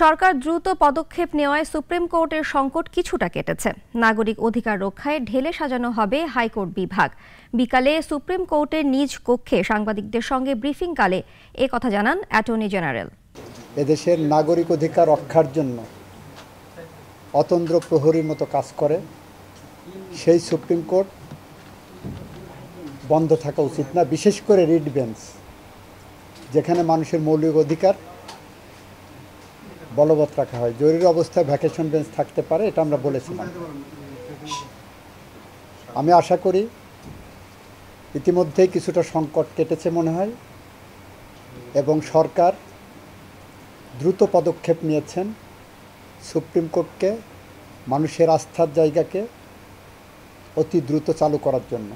সরকার দ্রুত পদক্ষেপ নেওয়ায় সুপ্রিম কোর্টের সংকট কিছুটা কেটেছে নাগরিক অধিকার রক্ষায় ঢেলে সাজানো হবে হাইকোর্ট বিভাগ বিকালে সুপ্রিম কোর্টের নিজ কক্ষে সাংবাদিকদের সঙ্গে ব্রিফিংকালে এ কথা জানান অ্যাটর্নি জেনারেল এদেশের নাগরিক অধিকার রক্ষার জন্য অতন্দ্র প্রহরীর মতো কাজ করে সেই সুপ্রিম কোর্ট বন্ধ থাকা উচিত না বিশেষ করে রিড বেঞ্চ যেখানে মানুষের মৌলিক অধিকার বলবৎ রাখা হয় জরুরি অবস্থায় ভ্যাকেশন বেঞ্চ থাকতে পারে এটা আমরা বলেছিলাম আমি আশা করি ইতিমধ্যেই কিছুটা সংকট কেটেছে মনে হয় এবং সরকার দ্রুত পদক্ষেপ নিয়েছেন সুপ্রিম কোর্টকে মানুষের আস্থার জায়গাকে অতি দ্রুত চালু করার জন্য